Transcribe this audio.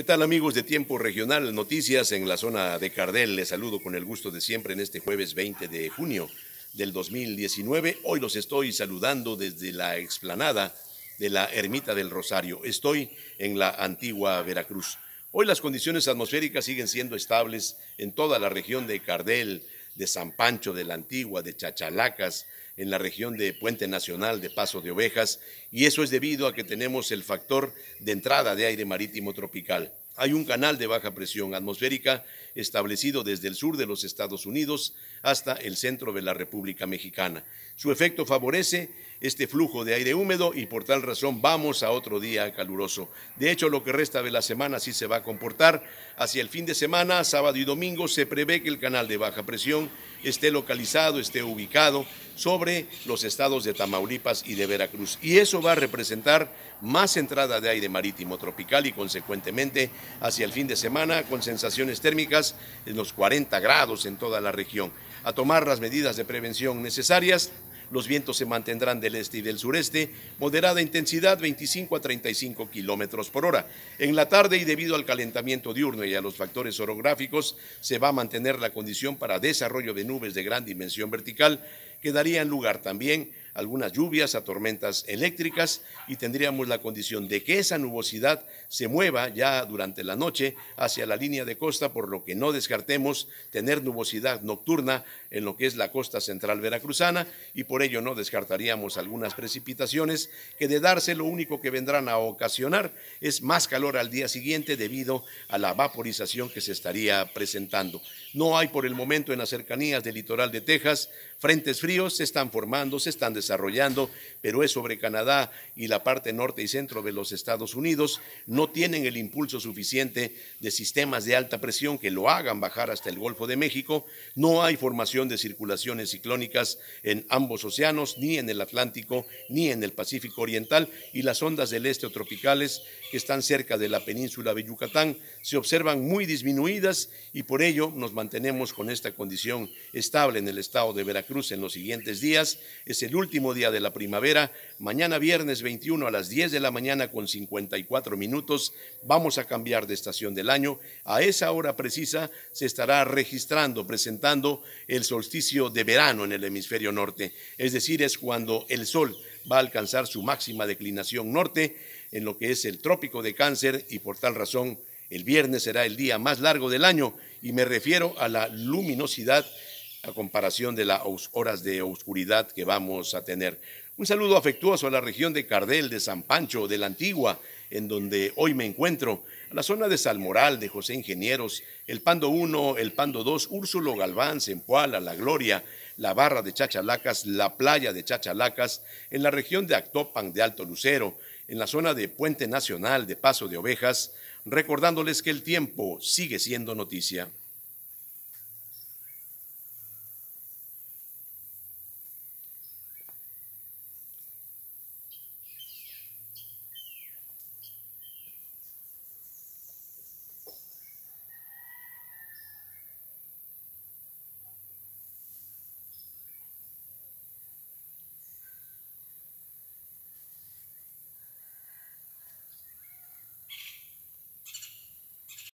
¿Qué tal amigos de Tiempo Regional? Noticias en la zona de Cardel. Les saludo con el gusto de siempre en este jueves 20 de junio del 2019. Hoy los estoy saludando desde la explanada de la Ermita del Rosario. Estoy en la antigua Veracruz. Hoy las condiciones atmosféricas siguen siendo estables en toda la región de Cardel, de San Pancho, de la Antigua, de Chachalacas, en la región de Puente Nacional, de Paso de Ovejas, y eso es debido a que tenemos el factor de entrada de aire marítimo tropical. Hay un canal de baja presión atmosférica establecido desde el sur de los Estados Unidos hasta el centro de la República Mexicana. Su efecto favorece este flujo de aire húmedo y por tal razón vamos a otro día caluroso. De hecho, lo que resta de la semana sí se va a comportar. Hacia el fin de semana, sábado y domingo, se prevé que el canal de baja presión esté localizado, esté ubicado sobre los estados de Tamaulipas y de Veracruz. Y eso va a representar más entrada de aire marítimo tropical y consecuentemente hacia el fin de semana con sensaciones térmicas en los 40 grados en toda la región. A tomar las medidas de prevención necesarias los vientos se mantendrán del este y del sureste, moderada intensidad 25 a 35 kilómetros por hora. En la tarde y debido al calentamiento diurno y a los factores orográficos, se va a mantener la condición para desarrollo de nubes de gran dimensión vertical, que darían lugar también algunas lluvias a tormentas eléctricas y tendríamos la condición de que esa nubosidad se mueva ya durante la noche hacia la línea de costa, por lo que no descartemos tener nubosidad nocturna en lo que es la costa central veracruzana y por ello no descartaríamos algunas precipitaciones que de darse lo único que vendrán a ocasionar es más calor al día siguiente debido a la vaporización que se estaría presentando. No hay por el momento en las cercanías del litoral de Texas frentes fríos, se están formando, se están desarrollando, pero es sobre Canadá y la parte norte y centro de los Estados Unidos, no tienen el impulso suficiente de sistemas de alta presión que lo hagan bajar hasta el Golfo de México, no hay formación de circulaciones ciclónicas en ambos océanos, ni en el Atlántico, ni en el Pacífico Oriental, y las ondas del este tropicales que están cerca de la península de Yucatán se observan muy disminuidas y por ello nos mantenemos con esta condición estable en el estado de Veracruz en los siguientes días. Es el último último día de la primavera. Mañana viernes 21 a las 10 de la mañana con 54 minutos vamos a cambiar de estación del año. A esa hora precisa se estará registrando, presentando el solsticio de verano en el hemisferio norte. Es decir, es cuando el sol va a alcanzar su máxima declinación norte en lo que es el trópico de cáncer y por tal razón el viernes será el día más largo del año y me refiero a la luminosidad a comparación de las horas de oscuridad que vamos a tener. Un saludo afectuoso a la región de Cardel, de San Pancho, de la Antigua, en donde hoy me encuentro, a la zona de Salmoral, de José Ingenieros, el Pando 1, el Pando 2, Úrsulo Galván, Sempoala, La Gloria, la Barra de Chachalacas, la Playa de Chachalacas, en la región de Actopan, de Alto Lucero, en la zona de Puente Nacional, de Paso de Ovejas, recordándoles que el tiempo sigue siendo noticia.